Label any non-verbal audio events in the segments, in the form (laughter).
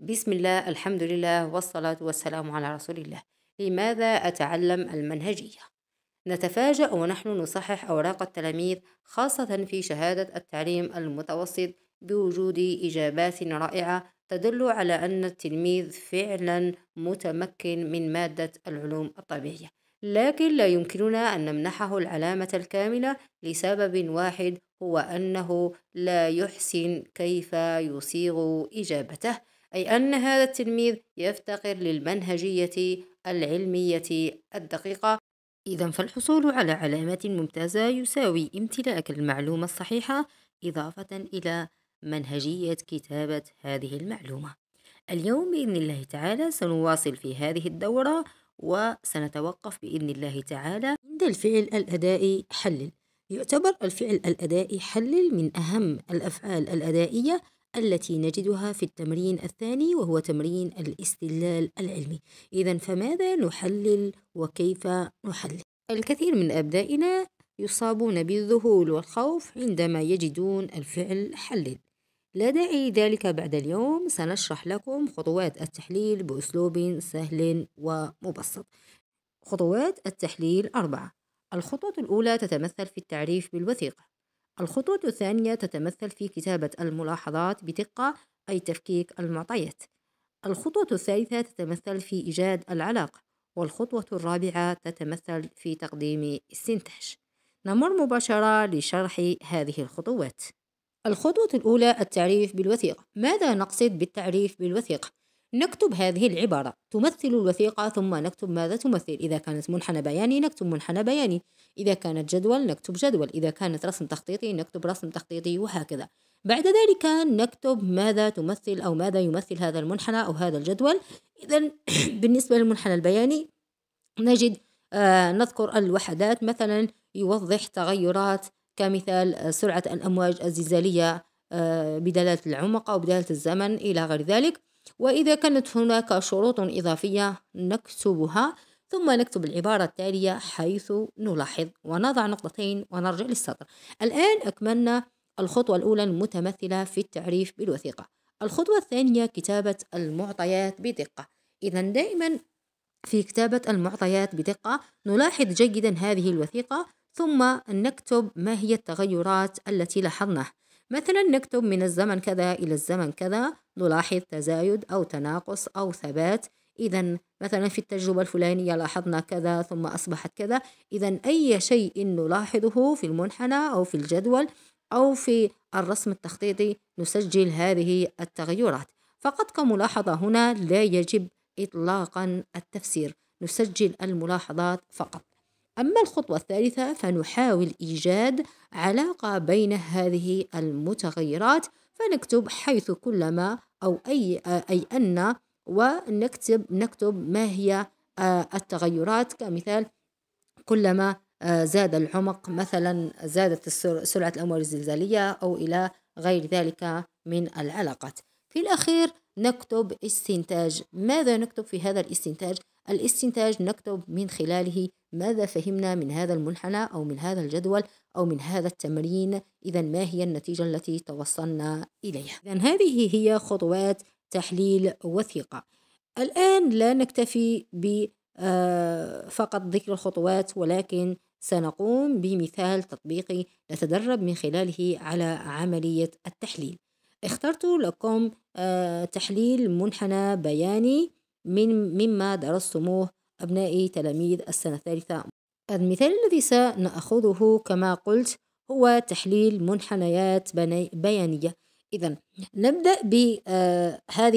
بسم الله الحمد لله والصلاة والسلام على رسول الله لماذا أتعلم المنهجية؟ نتفاجأ ونحن نصحح أوراق التلاميذ خاصة في شهادة التعليم المتوسط بوجود إجابات رائعة تدل على أن التلميذ فعلا متمكن من مادة العلوم الطبيعية لكن لا يمكننا أن نمنحه العلامة الكاملة لسبب واحد هو أنه لا يحسن كيف يصيغ إجابته أي أن هذا التلميذ يفتقر للمنهجية العلمية الدقيقة إذا فالحصول على علامة ممتازة يساوي امتلاك المعلومة الصحيحة إضافة إلى منهجية كتابة هذه المعلومة اليوم بإذن الله تعالى سنواصل في هذه الدورة وسنتوقف بإذن الله تعالى عند الفعل الأدائي حلل يعتبر الفعل الأدائي حلل من أهم الأفعال الأدائية التي نجدها في التمرين الثاني وهو تمرين الاستدلال العلمي إذا فماذا نحلل وكيف نحلل الكثير من أبنائنا يصابون بالذهول والخوف عندما يجدون الفعل حلل لا داعي ذلك بعد اليوم سنشرح لكم خطوات التحليل بأسلوب سهل ومبسط خطوات التحليل أربعة الخطوة الأولى تتمثل في التعريف بالوثيقة الخطوة الثانية تتمثل في كتابة الملاحظات بدقة أي تفكيك المعطيات. الخطوة الثالثة تتمثل في إيجاد العلاقة، والخطوة الرابعة تتمثل في تقديم استنتاج. نمر مباشرة لشرح هذه الخطوات. الخطوة الأولى التعريف بالوثيقة. ماذا نقصد بالتعريف بالوثيقة؟ نكتب هذه العبارة تمثل الوثيقة ثم نكتب ماذا تمثل إذا كانت منحنى بياني نكتب منحنى بياني إذا كانت جدول نكتب جدول إذا كانت رسم تخطيطي نكتب رسم تخطيطي وهكذا بعد ذلك نكتب ماذا تمثل أو ماذا يمثل هذا المنحنى أو هذا الجدول إذا (clears throat) بالنسبة للمنحنى البياني نجد آه نذكر الوحدات مثلا يوضح تغيرات كمثال آه، سرعة الأمواج الزلزالية آه، بدلالة العمق أو بدلالة الزمن إلى غير ذلك وإذا كانت هناك شروط إضافية نكتبها ثم نكتب العبارة التالية حيث نلاحظ ونضع نقطتين ونرجع للسطر الآن أكملنا الخطوة الأولى المتمثلة في التعريف بالوثيقة الخطوة الثانية كتابة المعطيات بدقة إذا دائما في كتابة المعطيات بدقة نلاحظ جيدا هذه الوثيقة ثم نكتب ما هي التغيرات التي لاحظناها مثلا نكتب من الزمن كذا إلى الزمن كذا نلاحظ تزايد أو تناقص أو ثبات إذا مثلا في التجربة الفلانية لاحظنا كذا ثم أصبحت كذا إذا أي شيء نلاحظه في المنحنى أو في الجدول أو في الرسم التخطيطي نسجل هذه التغيرات فقط كملاحظة هنا لا يجب إطلاقا التفسير نسجل الملاحظات فقط أما الخطوة الثالثة فنحاول إيجاد علاقة بين هذه المتغيرات فنكتب حيث كلما أو أي أي أن ونكتب نكتب ما هي آه، التغيرات كمثال كلما آه، زاد العمق مثلا زادت سرعة الأمواج الزلزالية أو إلى غير ذلك من العلاقات في الأخير نكتب استنتاج ماذا نكتب في هذا الاستنتاج الاستنتاج نكتب من خلاله ماذا فهمنا من هذا المنحنى أو من هذا الجدول أو من هذا التمرين إذا ما هي النتيجة التي توصلنا إليها إذا هذه هي خطوات تحليل وثيقة الآن لا نكتفي آه، فقط ذكر الخطوات ولكن سنقوم بمثال تطبيقي نتدرب من خلاله على عملية التحليل اخترت لكم آه، تحليل منحنى بياني من مما درستموه أبنائي تلاميذ السنة الثالثة المثال الذي سنأخذه كما قلت هو تحليل منحنيات بيانية إذا نبدأ بهذه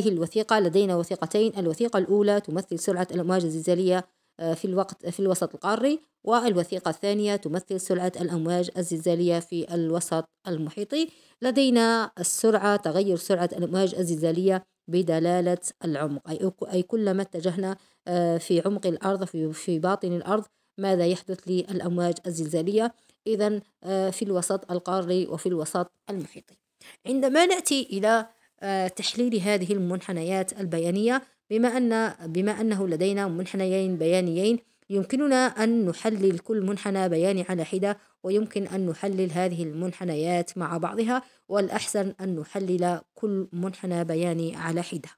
آه، الوثيقة لدينا وثيقتين الوثيقة الأولى تمثل سرعة الأمواج الزلزالية آه، في الوقت في الوسط القاري والوثيقة الثانية تمثل سرعة الأمواج الزلزالية في الوسط المحيطي لدينا السرعة تغير سرعة الأمواج الزلزالية بدلالة العمق أي, أي كلما اتجهنا آه، في عمق الأرض في, في باطن الأرض ماذا يحدث للأمواج الزلزالية إذا آه، في الوسط القاري وفي الوسط المحيطي عندما نأتي إلى آه، تحليل هذه المنحنيات البيانية بما أن بما أنه لدينا منحنيين بيانيين يمكننا أن نحلل كل منحنى بياني على حدة ويمكن أن نحلل هذه المنحنيات مع بعضها والأحسن أن نحلل كل منحنى بياني على حدة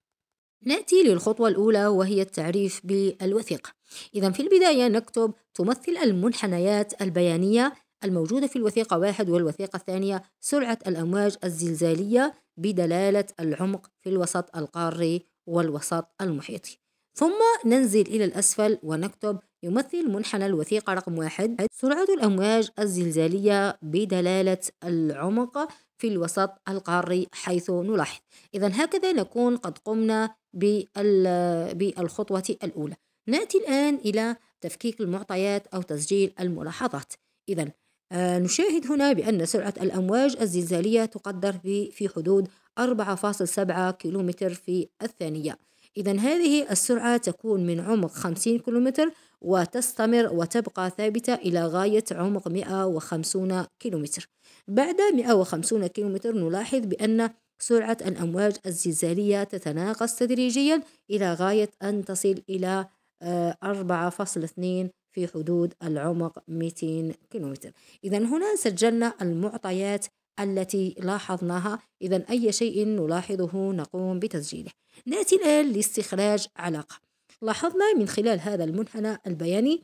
نأتي للخطوة الأولى وهي التعريف بالوثيقة إذا في البداية نكتب تمثل المنحنيات البيانية الموجودة في الوثيقة واحد والوثيقة الثانية سرعة الأمواج الزلزالية بدلالة العمق في الوسط القاري والوسط المحيطي ثم ننزل إلى الأسفل ونكتب يمثل منحنى الوثيقة رقم واحد سرعة الأمواج الزلزالية بدلالة العمق في الوسط القاري حيث نلاحظ إذا هكذا نكون قد قمنا بالخطوة الأولى نأتي الآن إلى تفكيك المعطيات أو تسجيل الملاحظات إذا آه، نشاهد هنا بأن سرعة الأمواج الزلزالية تقدر في حدود 4.7 كيلومتر في الثانية إذا هذه السرعة تكون من عمق 50 كيلومتر وتستمر وتبقى ثابتة إلى غاية عمق 150 كيلومتر بعد 150 كيلومتر نلاحظ بأن سرعة الأمواج الزلزالية تتناقص تدريجيا إلى غاية أن تصل إلى 4.2 آه، في حدود العمق 200 كيلومتر إذا هنا سجلنا المعطيات التي لاحظناها إذا أي شيء نلاحظه نقوم بتسجيله نأتي الآن لاستخراج علاقة لاحظنا من خلال هذا المنحنى البياني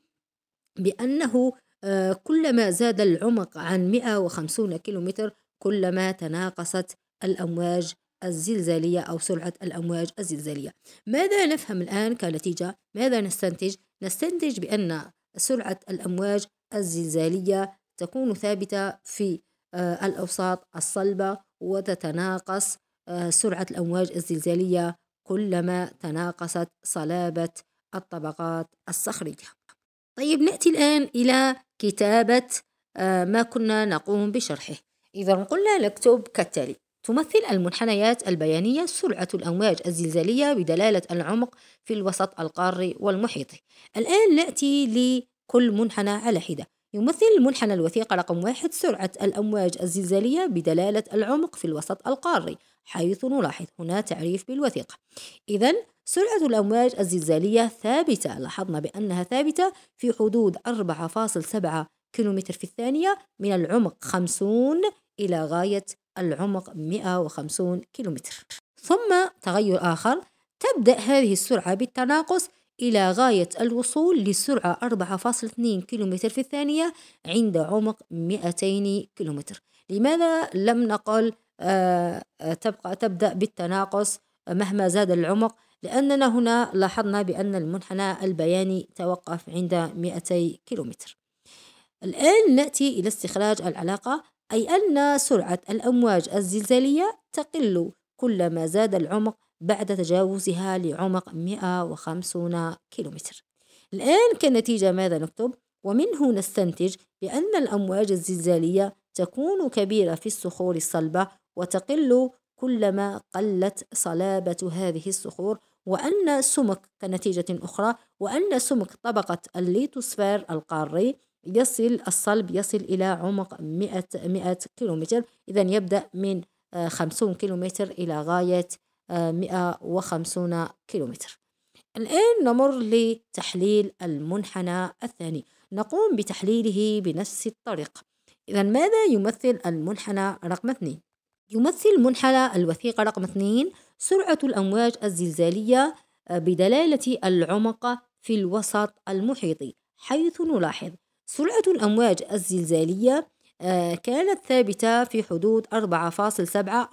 بأنه آه، كلما زاد العمق عن 150 كيلومتر كلما تناقصت الأمواج الزلزالية أو سرعة الأمواج الزلزالية ماذا نفهم الآن كنتيجة؟ ماذا نستنتج؟ نستنتج بأن سرعة الأمواج الزلزالية تكون ثابتة في آه، الأوساط الصلبة وتتناقص آه، سرعة الأمواج الزلزالية كلما تناقصت صلابة الطبقات الصخرية طيب نأتي الآن إلى كتابة آه، ما كنا نقوم بشرحه إذا قلنا نكتب كالتالي تمثل المنحنيات البيانية سرعة الأمواج الزلزالية بدلالة العمق في الوسط القاري والمحيطي الآن نأتي لكل منحنى على حدة يمثل المنحنى الوثيقة رقم واحد سرعة الأمواج الزلزالية بدلالة العمق في الوسط القاري حيث نلاحظ هنا تعريف بالوثيقة إذا سرعة الأمواج الزلزالية ثابتة لاحظنا بأنها ثابتة في حدود 4.7 كيلومتر في الثانية من العمق 50 إلى غاية العمق 150 كيلومتر ثم تغير آخر تبدأ هذه السرعة بالتناقص إلى غاية الوصول لسرعة 4.2 كيلومتر في الثانية عند عمق 200 كيلومتر لماذا لم نقل آه، تبقى تبدأ بالتناقص مهما زاد العمق لأننا هنا لاحظنا بأن المنحنى البياني توقف عند 200 كيلومتر الآن نأتي إلى استخراج العلاقة أي أن سرعة الأمواج الزلزالية تقل كلما زاد العمق بعد تجاوزها لعمق 150 كيلومتر الآن كنتيجة ماذا نكتب؟ ومنه نستنتج بأن الأمواج الزلزالية تكون كبيرة في الصخور الصلبة وتقل كلما قلت صلابة هذه الصخور وأن سمك كنتيجة أخرى وأن سمك طبقة الليتوسفير القاري يصل الصلب يصل إلى عمق 100 100 كيلومتر إذا يبدأ من 50 آه، كيلومتر إلى غاية 150 آه، كيلومتر الآن نمر لتحليل المنحنى الثاني نقوم بتحليله بنفس الطريقة إذا ماذا يمثل المنحنى رقم 2 يمثل منحنى الوثيقة رقم 2 سرعة الأمواج الزلزالية آه، بدلالة العمق في الوسط المحيطي حيث نلاحظ سرعة الأمواج الزلزالية آه، كانت ثابتة في حدود 4.7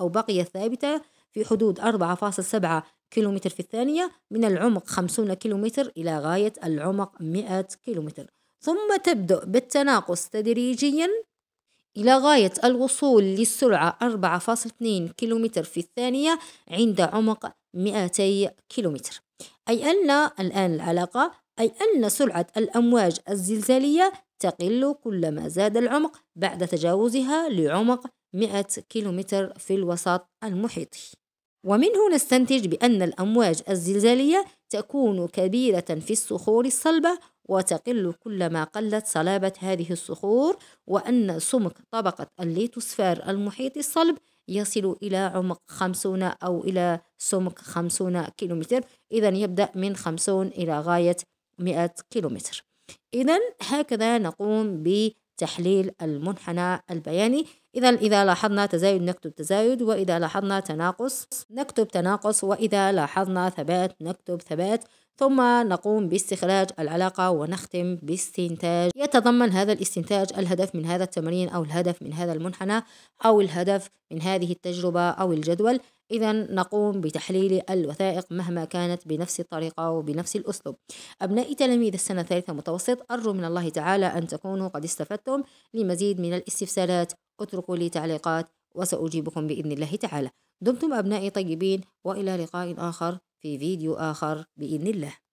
أو بقيت ثابتة في حدود 4.7 كيلومتر في الثانية من العمق 50 كيلومتر إلى غاية العمق 100 كيلومتر ثم تبدأ بالتناقص تدريجيا إلى غاية الوصول للسرعة 4.2 كيلومتر في الثانية عند عمق 200 كيلومتر أي أن الآن العلاقة أي أن سرعة الأمواج الزلزالية تقل كلما زاد العمق بعد تجاوزها لعمق 100 كيلومتر في الوسط المحيطي ومن هنا نستنتج بأن الأمواج الزلزالية تكون كبيرة في الصخور الصلبة وتقل كلما قلت صلابة هذه الصخور وأن سمك طبقة الليتوسفير المحيط الصلب يصل إلى عمق خمسون أو إلى سمك خمسون كيلومتر إذا يبدأ من خمسون إلى غاية مئة كيلومتر إذا هكذا نقوم ب تحليل المنحنى البياني إذا إذا لاحظنا تزايد نكتب تزايد وإذا لاحظنا تناقص نكتب تناقص وإذا لاحظنا ثبات نكتب ثبات ثم نقوم باستخراج العلاقة ونختم باستنتاج يتضمن هذا الاستنتاج الهدف من هذا التمرين أو الهدف من هذا المنحنى أو الهدف من هذه التجربة أو الجدول إذا نقوم بتحليل الوثائق مهما كانت بنفس الطريقة وبنفس الأسلوب أبناء تلاميذ السنة الثالثة متوسط أرجو من الله تعالى أن تكونوا قد استفدتم لمزيد من الاستفسارات اتركوا لي تعليقات وسأجيبكم بإذن الله تعالى دمتم أبنائي طيبين وإلى لقاء آخر في فيديو آخر بإذن الله